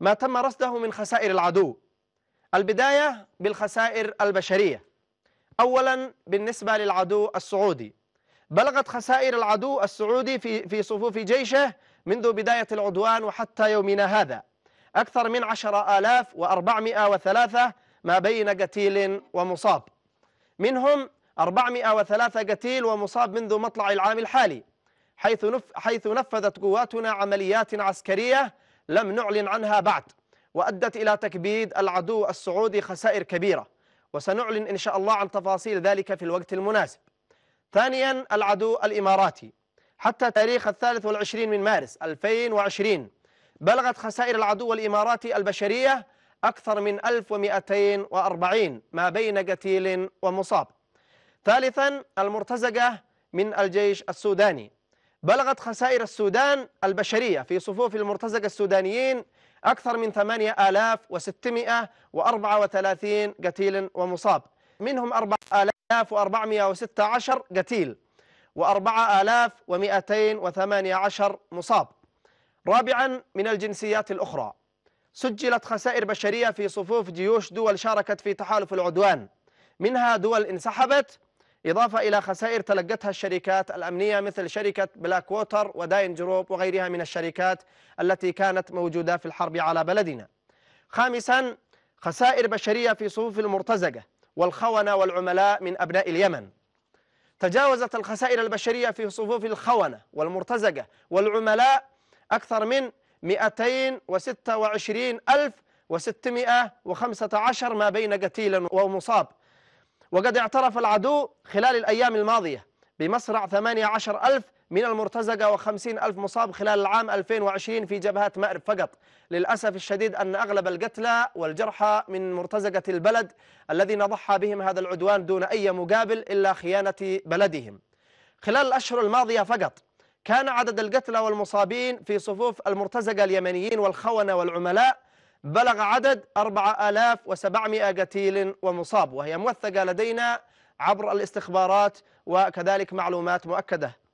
ما تم رصده من خسائر العدو البداية بالخسائر البشرية أولا بالنسبة للعدو السعودي بلغت خسائر العدو السعودي في, في صفوف جيشه منذ بداية العدوان وحتى يومنا هذا أكثر من عشر آلاف وأربعمائة وثلاثة ما بين قتيل ومصاب منهم أربعمائة وثلاثة قتيل ومصاب منذ مطلع العام الحالي حيث, نف حيث نفذت قواتنا عمليات عسكرية لم نعلن عنها بعد وأدت إلى تكبيد العدو السعودي خسائر كبيرة وسنعلن إن شاء الله عن تفاصيل ذلك في الوقت المناسب ثانيا العدو الإماراتي حتى تاريخ الثالث والعشرين من مارس 2020 بلغت خسائر العدو الإماراتي البشرية أكثر من 1240 ما بين قتيل ومصاب ثالثا المرتزقة من الجيش السوداني بلغت خسائر السودان البشرية في صفوف المرتزقة السودانيين أكثر من 8634 قتيل ومصاب منهم 4416 قتيل و4218 مصاب رابعا من الجنسيات الأخرى سجلت خسائر بشرية في صفوف جيوش دول شاركت في تحالف العدوان منها دول انسحبت إضافة إلى خسائر تلقتها الشركات الأمنية مثل شركة بلاك ووتر وداين جروب وغيرها من الشركات التي كانت موجودة في الحرب على بلدنا خامسا خسائر بشرية في صفوف المرتزقة والخونة والعملاء من أبناء اليمن تجاوزت الخسائر البشرية في صفوف الخونة والمرتزقة والعملاء أكثر من 226 ألف و615 ما بين قتيل ومصاب وقد اعترف العدو خلال الأيام الماضية بمصرع 18 ألف من المرتزقة و50 ألف مصاب خلال العام 2020 في جبهات مأرب فقط للأسف الشديد أن أغلب القتلى والجرحى من مرتزقة البلد الذين ضحى بهم هذا العدوان دون أي مقابل إلا خيانة بلدهم خلال الأشهر الماضية فقط كان عدد القتلى والمصابين في صفوف المرتزقة اليمنيين والخونة والعملاء بلغ عدد 4700 قتيل ومصاب وهي موثقة لدينا عبر الاستخبارات وكذلك معلومات مؤكدة